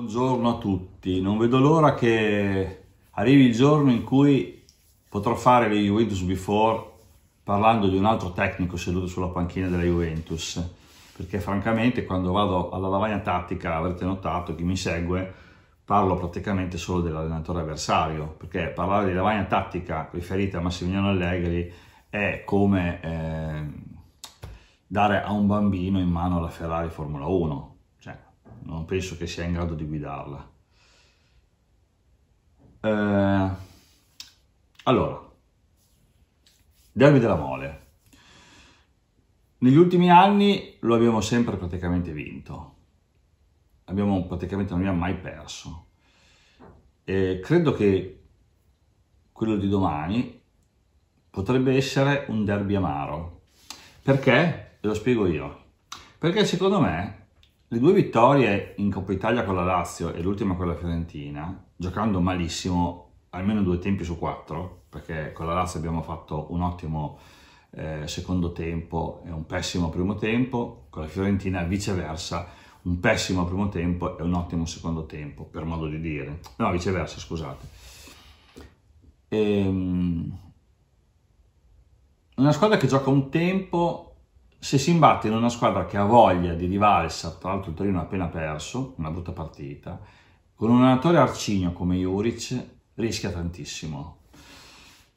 Buongiorno a tutti, non vedo l'ora che arrivi il giorno in cui potrò fare le Juventus Before parlando di un altro tecnico seduto sulla panchina della Juventus, perché francamente quando vado alla lavagna tattica avrete notato chi mi segue parlo praticamente solo dell'allenatore avversario, perché parlare di lavagna tattica riferita a Massimiliano Allegri è come eh, dare a un bambino in mano la Ferrari Formula 1, non penso che sia in grado di guidarla. Eh, allora, derby della mole. Negli ultimi anni lo abbiamo sempre praticamente vinto. Abbiamo praticamente non abbiamo mai perso. E credo che quello di domani potrebbe essere un derby amaro. Perché? Ve lo spiego io. Perché secondo me le due vittorie in Coppa Italia con la Lazio e l'ultima con la Fiorentina, giocando malissimo almeno due tempi su quattro, perché con la Lazio abbiamo fatto un ottimo eh, secondo tempo e un pessimo primo tempo, con la Fiorentina viceversa un pessimo primo tempo e un ottimo secondo tempo, per modo di dire. No, viceversa, scusate. Ehm... Una squadra che gioca un tempo se si imbatte in una squadra che ha voglia di rivalsa, tra l'altro il Torino ha appena perso, una brutta partita, con un allenatore arcigno come Juric rischia tantissimo.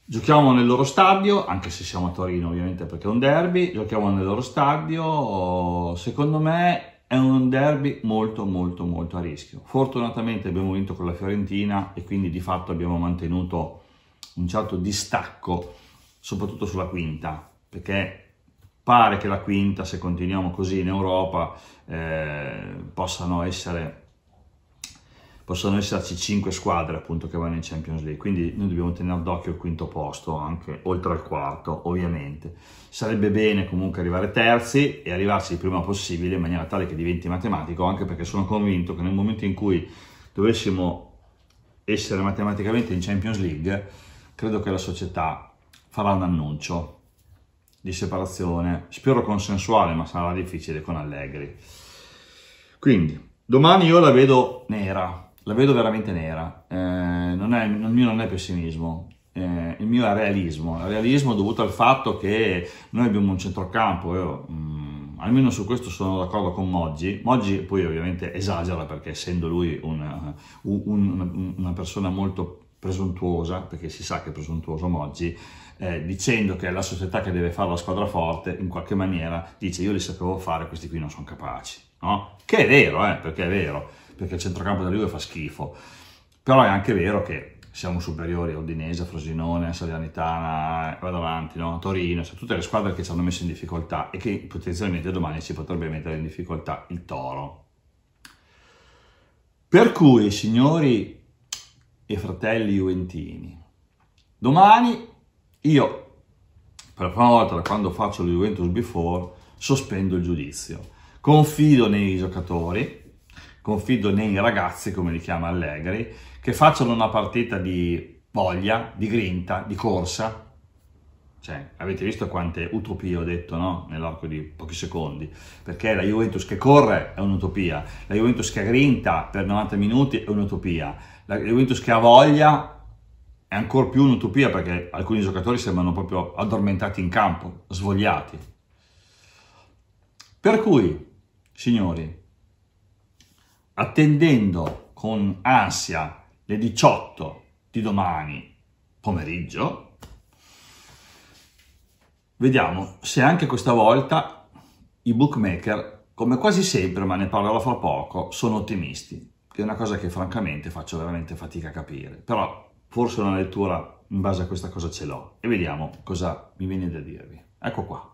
Giochiamo nel loro stadio, anche se siamo a Torino ovviamente perché è un derby, giochiamo nel loro stadio, secondo me è un derby molto molto molto a rischio. Fortunatamente abbiamo vinto con la Fiorentina e quindi di fatto abbiamo mantenuto un certo distacco, soprattutto sulla quinta, perché pare che la quinta, se continuiamo così in Europa, eh, possano essere possano esserci 5 squadre appunto che vanno in Champions League, quindi noi dobbiamo tenere d'occhio il quinto posto, anche oltre al quarto ovviamente. Sarebbe bene comunque arrivare terzi e arrivarci il prima possibile in maniera tale che diventi matematico, anche perché sono convinto che nel momento in cui dovessimo essere matematicamente in Champions League, credo che la società farà un annuncio di separazione, spero consensuale, ma sarà difficile con Allegri. Quindi, domani io la vedo nera, la vedo veramente nera. Eh, non è, il mio non è pessimismo, eh, il mio è realismo. Il realismo è dovuto al fatto che noi abbiamo un centrocampo, io, mm, almeno su questo sono d'accordo con Moggi. Moggi poi ovviamente esagera perché essendo lui una, eh, un, una persona molto presuntuosa, perché si sa che è presuntuoso Moggi, eh, dicendo che è la società che deve fare la squadra forte, in qualche maniera dice io li sapevo fare, questi qui non sono capaci. No? Che è vero, eh, perché è vero, perché il centrocampo della Juve fa schifo. Però è anche vero che siamo superiori a Udinese, Frosinone, Salernitana, eh, vado avanti, no? Torino, sono cioè, tutte le squadre che ci hanno messo in difficoltà e che potenzialmente domani si potrebbe mettere in difficoltà il Toro. Per cui, signori e fratelli juventini, domani io, per la prima volta da quando faccio il Juventus Before, sospendo il giudizio. Confido nei giocatori, confido nei ragazzi, come li chiama Allegri, che facciano una partita di voglia, di grinta, di corsa. Cioè, avete visto quante utopie ho detto, no? Nell'arco di pochi secondi. Perché la Juventus che corre è un'utopia, la Juventus che grinta per 90 minuti è un'utopia, la Juventus che ha voglia è ancora più un'utopia perché alcuni giocatori sembrano proprio addormentati in campo, svogliati. Per cui, signori, attendendo con ansia le 18 di domani pomeriggio, vediamo se anche questa volta i bookmaker, come quasi sempre, ma ne parlerò fra poco, sono ottimisti, che è una cosa che francamente faccio veramente fatica a capire. Però forse una lettura in base a questa cosa ce l'ho e vediamo cosa mi viene da dirvi. Ecco qua.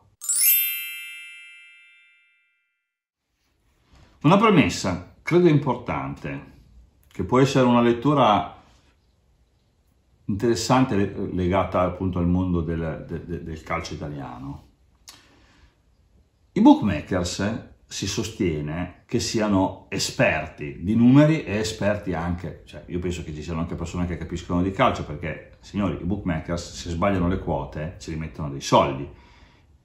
Una premessa, credo importante, che può essere una lettura interessante legata appunto al mondo del, del, del calcio italiano. I bookmakers si sostiene che siano esperti di numeri e esperti anche, cioè io penso che ci siano anche persone che capiscono di calcio perché, signori, i bookmakers se sbagliano le quote ci rimettono dei soldi.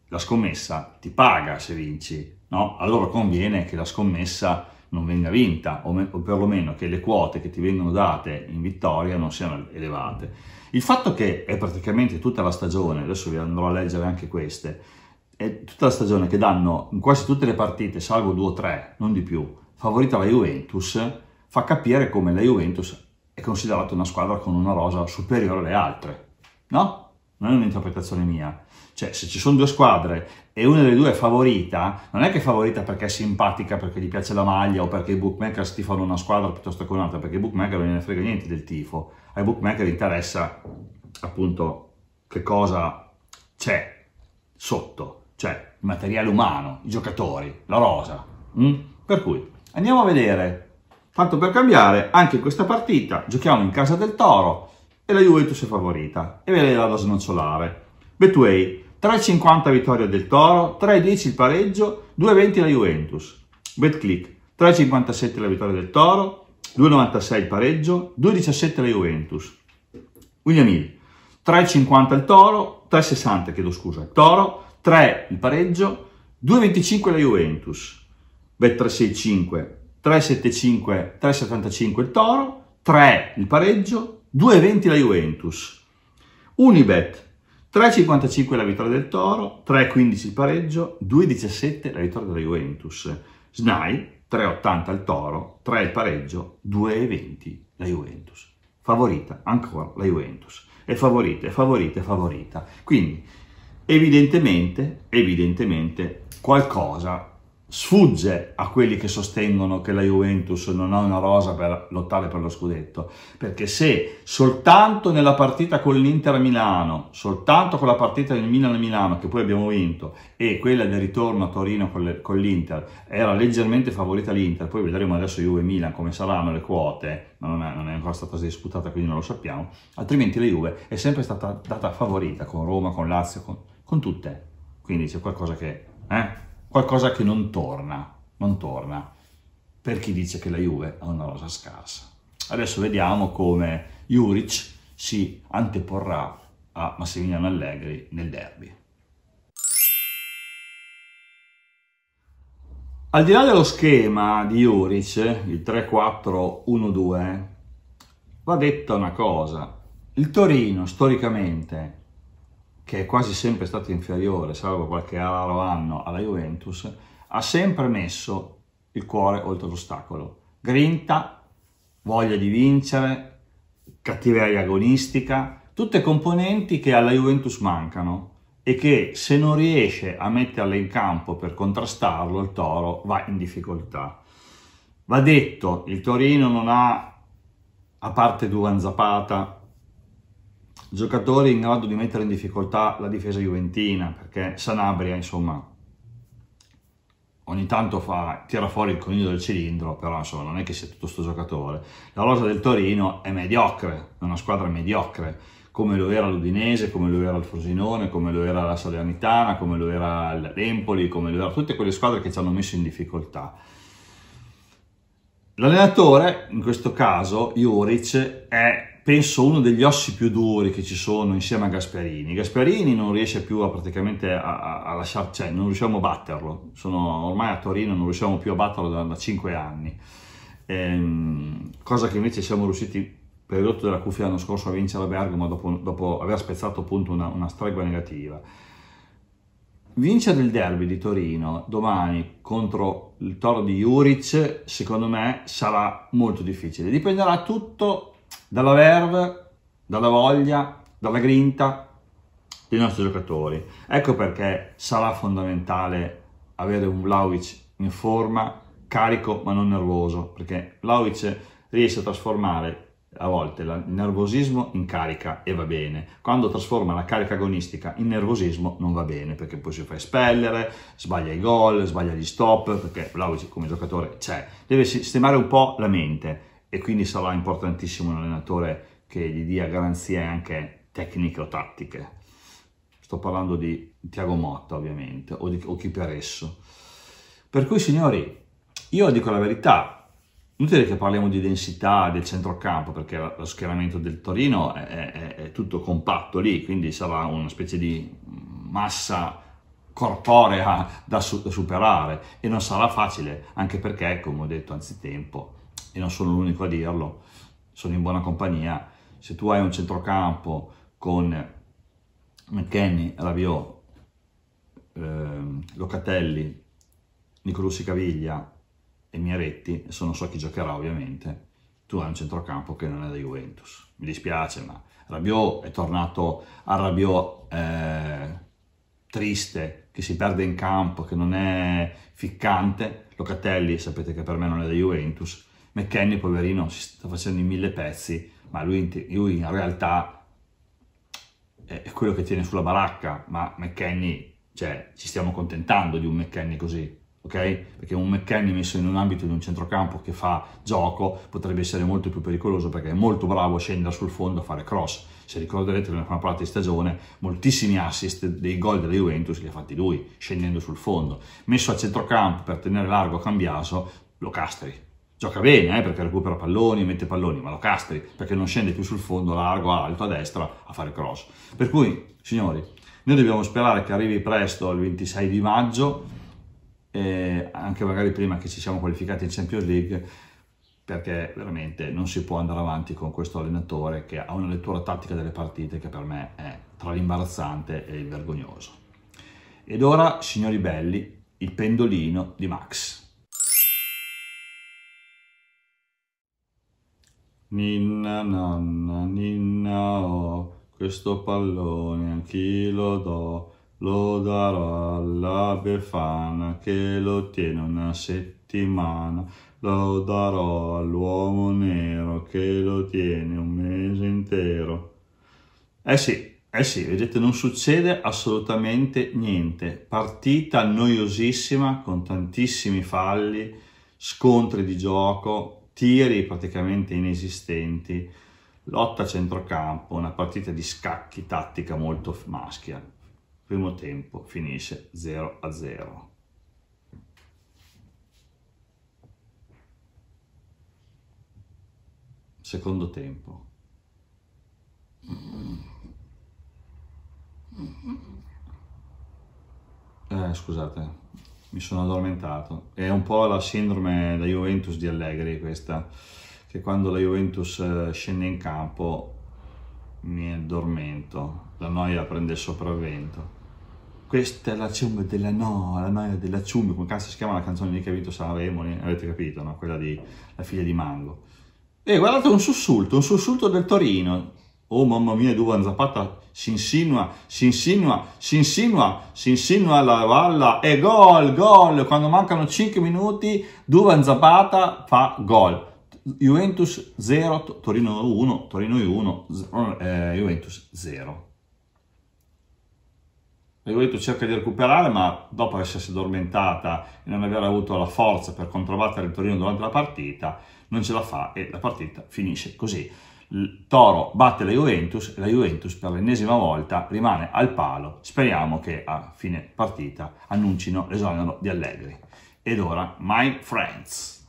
La scommessa ti paga se vinci, no? Allora conviene che la scommessa non venga vinta o, o perlomeno che le quote che ti vengono date in vittoria non siano elevate. Il fatto che è praticamente tutta la stagione, adesso vi andrò a leggere anche queste, è tutta la stagione che danno in quasi tutte le partite, salvo due o tre, non di più, favorita la Juventus, fa capire come la Juventus è considerata una squadra con una rosa superiore alle altre. No? Non è un'interpretazione mia. Cioè, se ci sono due squadre e una delle due è favorita, non è che è favorita perché è simpatica, perché gli piace la maglia o perché i bookmaker stifano una squadra piuttosto che un'altra, perché i bookmakers non gliene frega niente del tifo. Ai bookmaker interessa appunto che cosa c'è sotto cioè il materiale umano, i giocatori, la rosa. Mm? Per cui andiamo a vedere, tanto per cambiare, anche in questa partita giochiamo in casa del Toro e la Juventus è favorita e ve la vado a snocciolare. Betway, 3,50 vittoria del Toro, 3,10 il pareggio, 2,20 la Juventus. Betclick, 3,57 la vittoria del Toro, 2,96 il pareggio, 2,17 la Juventus. William Hill, 3,50 il Toro, 3,60 chiedo scusa il Toro, 3 il pareggio, 2,25 la Juventus, bet 365, 375, 375 il Toro, 3 il pareggio, 2,20 la Juventus. Unibet 3,55 la vittoria del Toro, 3,15 il pareggio, 2,17 la vittoria della Juventus. Snai 3,80 il Toro, 3 il pareggio, 2,20 la Juventus. Favorita ancora la Juventus. È favorita, è favorita, è favorita. Quindi evidentemente, evidentemente qualcosa sfugge a quelli che sostengono che la Juventus non ha una rosa per lottare per lo scudetto, perché se soltanto nella partita con l'Inter a Milano, soltanto con la partita del Milan a Milano che poi abbiamo vinto e quella del ritorno a Torino con l'Inter era leggermente favorita l'Inter, poi vedremo adesso Juve e Milan come saranno le quote, ma non è, non è ancora stata disputata quindi non lo sappiamo, altrimenti la Juve è sempre stata data favorita con Roma, con Lazio, con con tutte. Quindi c'è qualcosa che, eh, qualcosa che non torna, non torna, per chi dice che la Juve ha una rosa scarsa. Adesso vediamo come Juric si anteporrà a Massimiliano Allegri nel derby. Al di là dello schema di Juric, il 3-4-1-2, va detta una cosa. Il Torino, storicamente, che è quasi sempre stato inferiore, salvo qualche raro anno, alla Juventus, ha sempre messo il cuore oltre l'ostacolo. Grinta, voglia di vincere, cattiveria agonistica, tutte componenti che alla Juventus mancano e che se non riesce a metterle in campo per contrastarlo, il Toro va in difficoltà. Va detto, il Torino non ha, a parte Duran Zapata, giocatori in grado di mettere in difficoltà la difesa juventina, perché Sanabria, insomma, ogni tanto fa, tira fuori il coniglio del cilindro, però insomma non è che sia tutto sto giocatore. La rosa del Torino è mediocre, è una squadra mediocre, come lo era l'Udinese, come lo era il Frosinone, come lo era la Salernitana, come lo era l'Empoli, come lo era tutte quelle squadre che ci hanno messo in difficoltà. L'allenatore, in questo caso, Juric, è penso uno degli ossi più duri che ci sono insieme a Gasperini. Gasperini non riesce più a praticamente a, a, lasciare, cioè non riusciamo a batterlo. Sono ormai a Torino, non riusciamo più a batterlo da, da 5 anni. Ehm, cosa che invece siamo riusciti per il rotto della cuffia l'anno scorso a vincere a Bergamo dopo, dopo aver spezzato appunto una, una stregua negativa. Vincere il derby di Torino domani contro il toro di Juric, secondo me, sarà molto difficile. Dipenderà tutto dalla verve, dalla voglia, dalla grinta dei nostri giocatori. Ecco perché sarà fondamentale avere un Vlaovic in forma, carico ma non nervoso, perché Vlaovic riesce a trasformare a volte il nervosismo in carica e va bene, quando trasforma la carica agonistica in nervosismo non va bene perché poi si fa espellere, sbaglia i gol, sbaglia gli stop perché Vlaovic come giocatore c'è, cioè, deve sistemare un po' la mente e quindi sarà importantissimo un allenatore che gli dia garanzie anche tecniche o tattiche. Sto parlando di Tiago Motta ovviamente o, di, o chi per esso. Per cui signori, io dico la verità, inutile che parliamo di densità del centrocampo perché lo schieramento del Torino è, è, è tutto compatto lì, quindi sarà una specie di massa corporea da, su, da superare e non sarà facile, anche perché, come ho detto anzitempo, e non sono l'unico a dirlo, sono in buona compagnia, se tu hai un centrocampo con McKenny, Rabiot, eh, Locatelli, Nicolussi Caviglia e Miaretti, adesso non so chi giocherà ovviamente, tu hai un centrocampo che non è da Juventus. Mi dispiace, ma Rabiot è tornato a Rabiot eh, triste, che si perde in campo, che non è ficcante. Locatelli sapete che per me non è da Juventus McKenny, poverino, si sta facendo in mille pezzi, ma lui, lui in realtà è quello che tiene sulla baracca, ma McKenny, cioè, ci stiamo contentando di un McKenny così, ok? Perché un McKenny messo in un ambito di un centrocampo che fa gioco potrebbe essere molto più pericoloso perché è molto bravo a scendere sul fondo a fare cross. Se ricorderete nella prima parte di stagione, moltissimi assist dei gol della Juventus li ha fatti lui, scendendo sul fondo. Messo a centrocampo per tenere largo cambiaso, lo castri, Gioca bene eh, perché recupera palloni, mette palloni, ma lo castri perché non scende più sul fondo largo, alto, a destra a fare cross. Per cui, signori, noi dobbiamo sperare che arrivi presto il 26 di maggio, eh, anche magari prima che ci siamo qualificati in Champions League, perché veramente non si può andare avanti con questo allenatore che ha una lettura tattica delle partite che per me è tra l'imbarazzante e il vergognoso. Ed ora, signori belli, il pendolino di Max. Ninna nanna, ninna oh, questo pallone anch'io lo do, lo darò alla Befana che lo tiene una settimana, lo darò all'uomo nero che lo tiene un mese intero. Eh sì, eh sì, vedete, non succede assolutamente niente. Partita noiosissima con tantissimi falli, scontri di gioco, tiri praticamente inesistenti, lotta a centrocampo, una partita di scacchi tattica molto maschia. Primo tempo finisce 0 a 0. Secondo tempo. Eh, scusate, mi sono addormentato. È un po' la sindrome da Juventus di Allegri questa, che quando la Juventus eh, scende in campo mi addormento, la noia prende il sopravvento. Questa è la ciumba della noia, la noia della ciumba, come cazzo si chiama la canzone di che ha vinto Sanremo, avete capito, no? Quella di La figlia di Mango. E eh, guardate un sussulto, un sussulto del Torino, Oh mamma mia, Duvan Zapata si insinua, si insinua, si insinua, si insinua alla valla e gol, gol. Quando mancano 5 minuti, Duvan Zapata fa gol. Juventus 0, Torino 1, Torino 1, eh, Juventus 0. La Juventus cerca di recuperare, ma dopo essersi addormentata e non aver avuto la forza per controbattere il Torino durante la partita, non ce la fa e la partita finisce così. Toro batte la Juventus e la Juventus per l'ennesima volta rimane al palo. Speriamo che a fine partita annuncino l'esonero di Allegri. Ed ora, my friends.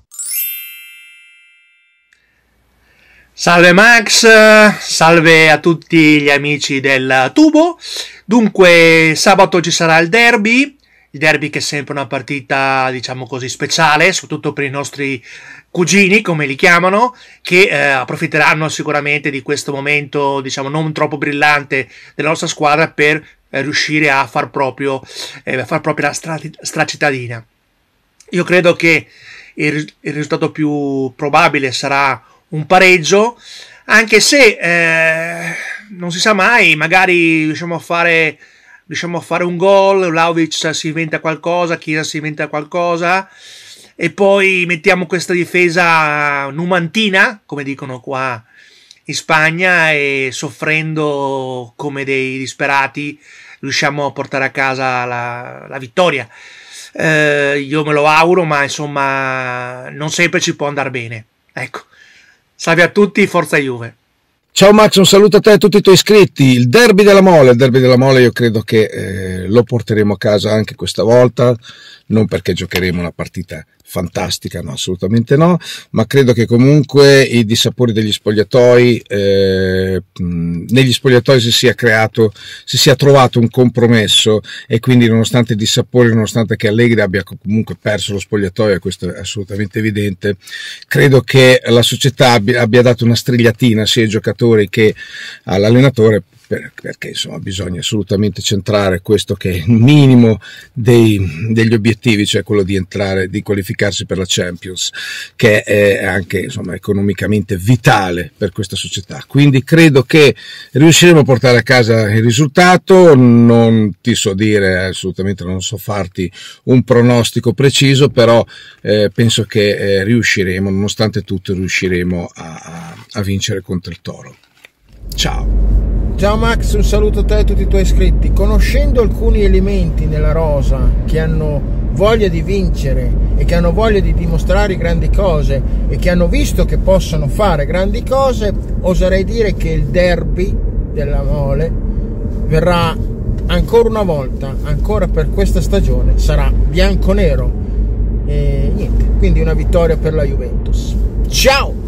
Salve Max, salve a tutti gli amici del tubo. Dunque, sabato ci sarà il derby i derby che è sempre una partita, diciamo così, speciale, soprattutto per i nostri cugini, come li chiamano, che eh, approfitteranno sicuramente di questo momento, diciamo, non troppo brillante della nostra squadra per eh, riuscire a far, proprio, eh, a far propria la stra- stracittadina. Io credo che il, il, risultato più probabile sarà un pareggio, anche se eh, non si sa mai, magari riusciamo a fare riusciamo a fare un gol, Vlaovic si inventa qualcosa, Chiesa si inventa qualcosa e poi mettiamo questa difesa numantina, come dicono qua in Spagna, e soffrendo come dei disperati riusciamo a portare a casa la, la vittoria. Eh, io me lo auguro, ma insomma non sempre ci può andare bene. Ecco, salve a tutti, forza Juve. Ciao Max, un saluto a te e a tutti i tuoi iscritti. Il derby della mole, il derby della mole io credo che eh, lo porteremo a casa anche questa volta non perché giocheremo una partita fantastica, no, assolutamente no, ma credo che comunque i dissapori degli spogliatoi, eh, negli spogliatoi si sia creato, si sia trovato un compromesso e quindi nonostante i dissapori, nonostante che Allegri abbia comunque perso lo spogliatoio, questo è assolutamente evidente, credo che la società abbia, abbia dato una strigliatina sia ai giocatori che all'allenatore perché insomma bisogna assolutamente centrare questo che è il minimo dei, degli obiettivi, cioè quello di entrare, di qualificarsi per la Champions, che è anche insomma economicamente vitale per questa società. Quindi credo che riusciremo a portare a casa il risultato, non ti so dire assolutamente, non so farti un pronostico preciso, però eh, penso che eh, riusciremo, nonostante tutto, riusciremo a, a, a vincere contro il Toro. Ciao! Ciao Max, un saluto a te e a tutti i tuoi iscritti. Conoscendo alcuni elementi nella rosa che hanno voglia di vincere e che hanno voglia di dimostrare grandi cose e che hanno visto che possono fare grandi cose, oserei dire che il derby della mole verrà ancora una volta, ancora per questa stagione, sarà bianco-nero. E niente, quindi una vittoria per la Juventus. Ciao!